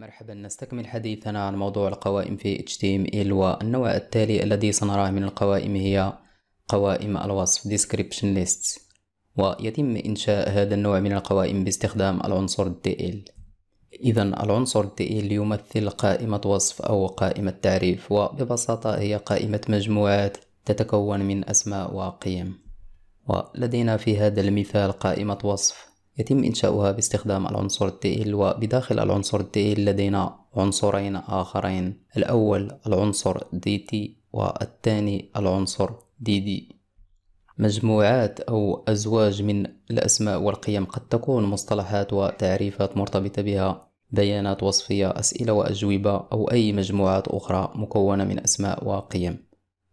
مرحبا نستكمل حديثنا عن موضوع القوائم في HTML والنوع التالي الذي سنراه من القوائم هي قوائم الوصف Description Lists ويتم إنشاء هذا النوع من القوائم باستخدام العنصر DL إذا العنصر DL يمثل قائمة وصف أو قائمة تعريف وببساطة هي قائمة مجموعات تتكون من أسماء وقيم ولدينا في هذا المثال قائمة وصف يتم إنشاؤها باستخدام العنصر التيل وبداخل العنصر التيل لدينا عنصرين آخرين الأول العنصر DT والثاني العنصر DD مجموعات أو أزواج من الأسماء والقيم قد تكون مصطلحات وتعريفات مرتبطة بها بيانات وصفية أسئلة وأجوبة أو أي مجموعات أخرى مكونة من أسماء وقيم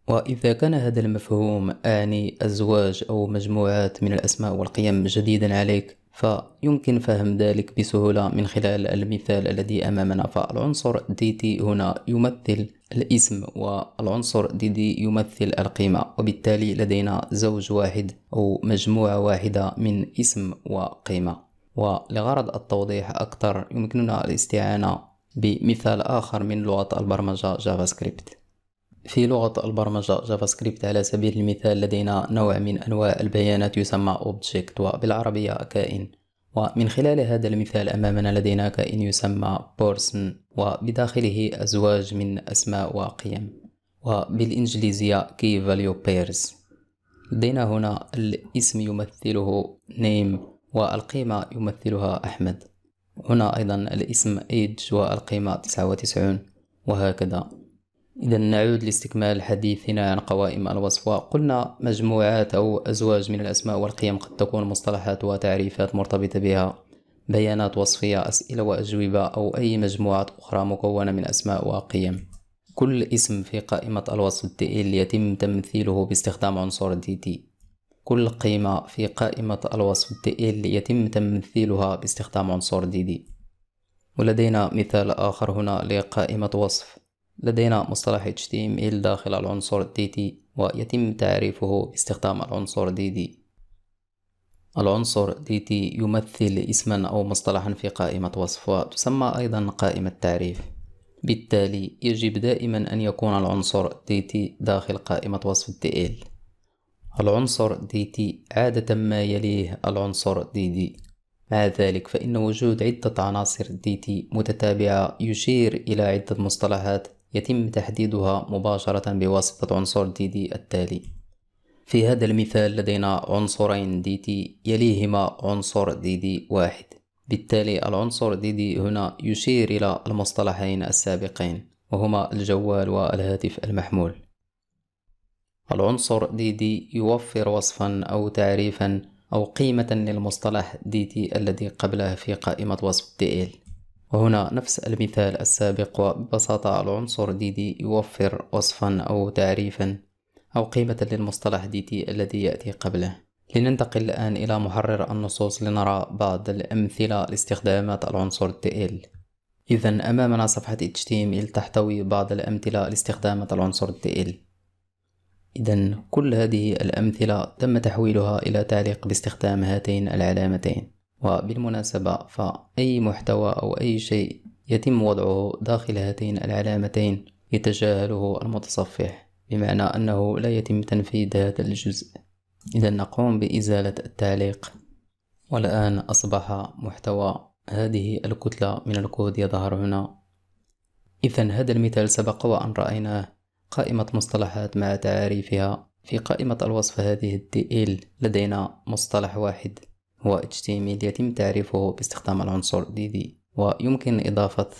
وإذا كان هذا المفهوم أعني أزواج أو مجموعات من الأسماء والقيم جديدا عليك فيمكن فهم ذلك بسهولة من خلال المثال الذي أمامنا فالعنصر دي تي هنا يمثل الاسم والعنصر دي دي يمثل القيمة وبالتالي لدينا زوج واحد أو مجموعة واحدة من اسم وقيمة ولغرض التوضيح أكثر يمكننا الاستعانة بمثال آخر من لغة البرمجة جافا سكريبت في لغة البرمجة جافا سكريبت على سبيل المثال لدينا نوع من أنواع البيانات يسمى Object وبالعربية كائن ومن خلال هذا المثال أمامنا لدينا كائن يسمى Person وبداخله أزواج من أسماء وقيم وبالإنجليزية Key Value Pairs لدينا هنا الاسم يمثله Name والقيمة يمثلها أحمد هنا أيضا الاسم Age والقيمة 99 وهكذا إذا نعود لاستكمال حديثنا عن قوائم الوصف قلنا مجموعات أو أزواج من الأسماء والقيم قد تكون مصطلحات وتعريفات مرتبطة بها بيانات وصفية أسئلة وأجوبة أو أي مجموعة أخرى مكونة من أسماء وقيم كل اسم في قائمة الوصف التئيل يتم تمثيله باستخدام عنصر دي دي كل قيمة في قائمة الوصف التئيل يتم تمثيلها باستخدام عنصر دي دي ولدينا مثال آخر هنا لقائمة وصف لدينا مصطلح HTML داخل العنصر DT ويتم تعريفه باستخدام العنصر DD العنصر DT يمثل اسما أو مصطلحا في قائمة وصف وتسمى أيضا قائمة تعريف بالتالي يجب دائما أن يكون العنصر DT داخل قائمة وصف DL العنصر DT عادة ما يليه العنصر DD مع ذلك فإن وجود عدة عناصر DT متتابعة يشير إلى عدة مصطلحات يتم تحديدها مباشرة بواسطة عنصر دي دي التالي في هذا المثال لدينا عنصرين دي تي يليهما عنصر دي دي واحد بالتالي العنصر دي دي هنا يشير إلى المصطلحين السابقين وهما الجوال والهاتف المحمول العنصر دي دي يوفر وصفا أو تعريفا أو قيمة للمصطلح دي تي الذي قبله في قائمة وصف دي ال وهنا نفس المثال السابق وببساطة العنصر دي دي يوفر وصفا أو تعريفا أو قيمة للمصطلح دي دي الذي يأتي قبله لننتقل الآن إلى محرر النصوص لنرى بعض الأمثلة لاستخدامات العنصر إل إذا أمامنا صفحة HTML تحتوي بعض الأمثلة لاستخدامات العنصر إل إذا كل هذه الأمثلة تم تحويلها إلى تعليق باستخدام هاتين العلامتين وبالمناسبة فأي محتوى أو أي شيء يتم وضعه داخل هاتين العلامتين يتجاهله المتصفح بمعنى أنه لا يتم تنفيذ هذا الجزء إذا نقوم بإزالة التعليق والآن أصبح محتوى هذه الكتلة من الكود يظهر هنا إذا هذا المثال سبق وأن رأيناه قائمة مصطلحات مع تعاريفها في قائمة الوصف هذه الدي ال لدينا مصطلح واحد و HTML يتم تعريفه باستخدام العنصر dd ويمكن إضافة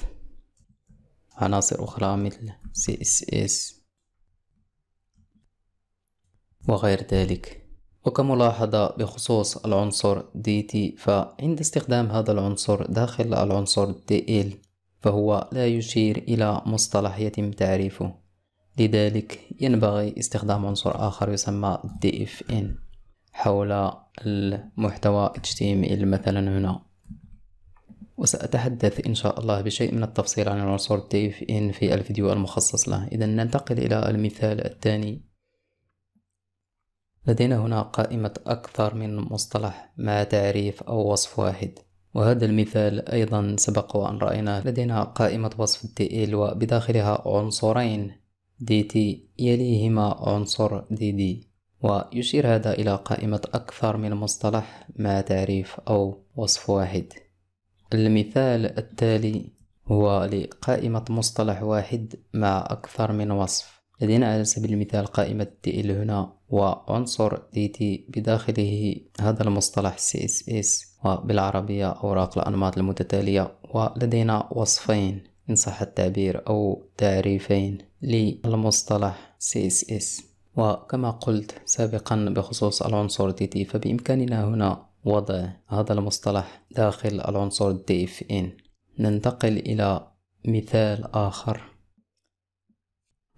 عناصر أخرى مثل CSS وغير ذلك وكملاحظة بخصوص العنصر dt فعند استخدام هذا العنصر داخل العنصر dl فهو لا يشير إلى مصطلح يتم تعريفه لذلك ينبغي استخدام عنصر آخر يسمى dfn حول المحتوى HTML مثلا هنا وسأتحدث إن شاء الله بشيء من التفصيل عن العنصر div إن في الفيديو المخصص له إذا ننتقل إلى المثال الثاني لدينا هنا قائمة أكثر من مصطلح مع تعريف أو وصف واحد وهذا المثال أيضا سبق وأن رأيناه لدينا قائمة وصف TL وبداخلها عنصرين DT يليهما عنصر دي دي ويشير هذا إلى قائمة أكثر من مصطلح مع تعريف أو وصف واحد المثال التالي هو لقائمة مصطلح واحد مع أكثر من وصف لدينا على سبيل المثال قائمة DL هنا وعنصر DT بداخله هذا المصطلح CSS وبالعربية أوراق الأنماط المتتالية ولدينا وصفين إن صح التعبير أو تعريفين للمصطلح CSS وكما قلت سابقا بخصوص العنصر دي دي فبإمكاننا هنا وضع هذا المصطلح داخل العنصر دي اف ان ننتقل إلى مثال آخر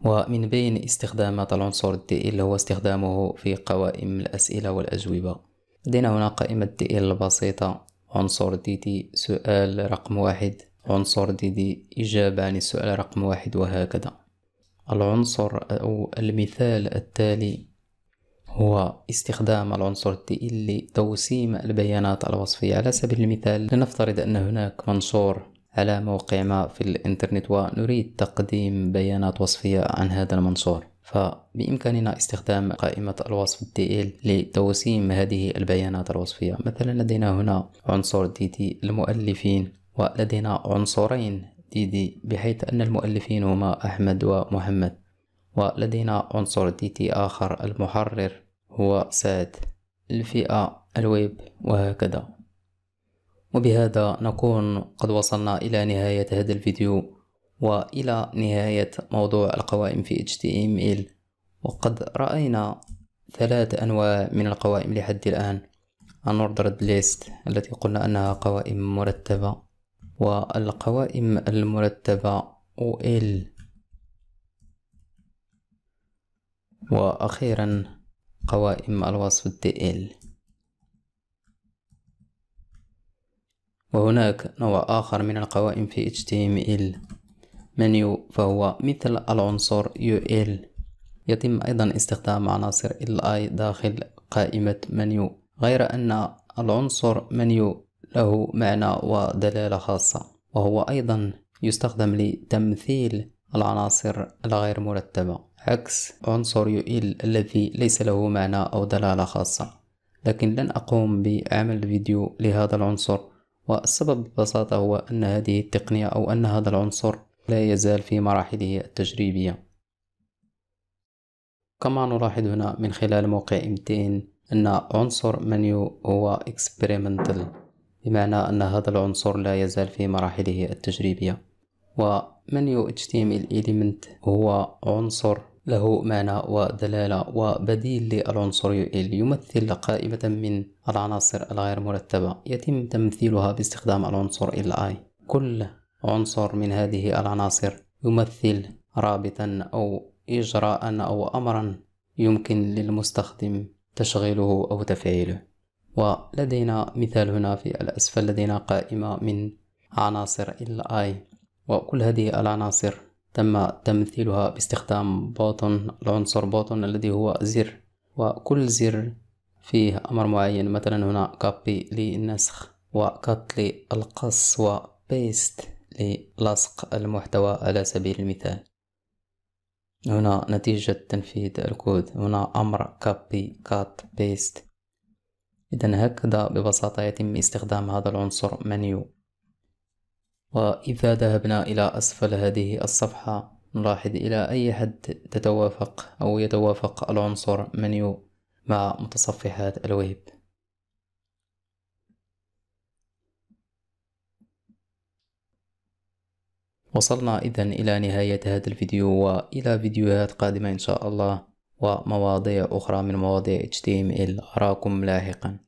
ومن بين استخدامات العنصر دي اللي هو استخدامه في قوائم الأسئلة والأجوبة لدينا هنا قائمة دي البسيطة عنصر دي دي سؤال رقم واحد عنصر دي دي إجابة عن السؤال رقم واحد وهكذا العنصر أو المثال التالي هو استخدام العنصر تي لتوسيم البيانات الوصفية على سبيل المثال لنفترض أن هناك منشور على موقع ما في الإنترنت ونريد تقديم بيانات وصفية عن هذا المنشور فبإمكاننا استخدام قائمة الوصف DL لتوسيم هذه البيانات الوصفية مثلا لدينا هنا عنصر DT المؤلفين ولدينا عنصرين ديدي بحيث أن المؤلفين هما أحمد ومحمد ولدينا عنصر ديتي آخر المحرر هو سعد الفئة الويب وهكذا وبهذا نكون قد وصلنا إلى نهاية هذا الفيديو وإلى نهاية موضوع القوائم في HTML وقد رأينا ثلاث أنواع من القوائم لحد الآن unordered list التي قلنا أنها قوائم مرتبة والقوائم المرتبة OL وأخيرا قوائم الوصف DL وهناك نوع آخر من القوائم في HTML منيو فهو مثل العنصر UL يتم أيضا استخدام عناصر LI داخل قائمة منيو غير أن العنصر منيو له معنى ودلالة خاصة وهو أيضا يستخدم لتمثيل العناصر الغير مرتبة عكس عنصر يؤيل الذي ليس له معنى أو دلالة خاصة لكن لن أقوم بعمل فيديو لهذا العنصر والسبب ببساطة هو أن هذه التقنية أو أن هذا العنصر لا يزال في مراحله التجريبية كما نلاحظ هنا من خلال موقع امتين أن عنصر منيو هو experimental بمعنى أن هذا العنصر لا يزال في مراحله التجريبية ومن يو HTML element هو عنصر له معنى ودلالة وبديل للعنصر يل يمثل قائمة من العناصر الغير مرتبة يتم تمثيلها باستخدام العنصر li كل عنصر من هذه العناصر يمثل رابطا أو إجراء أو أمرا يمكن للمستخدم تشغيله أو تفعيله ولدينا مثال هنا في الأسفل لدينا قائمة من عناصر ال i وكل هذه العناصر تم تمثيلها باستخدام بوتون العنصر بوتون الذي هو زر وكل زر فيه أمر معين مثلا هنا كابي للنسخ وكات للقص وبيست للصق المحتوى على سبيل المثال هنا نتيجة تنفيذ الكود هنا أمر كابي كات بيست إذا هكذا ببساطة يتم استخدام هذا العنصر منيو وإذا ذهبنا إلى أسفل هذه الصفحة نلاحظ إلى أي حد تتوافق أو يتوافق العنصر منيو مع متصفحات الويب وصلنا إذا إلى نهاية هذا الفيديو وإلى فيديوهات قادمة إن شاء الله ومواضيع أخرى من مواضيع HTML أراكم لاحقاً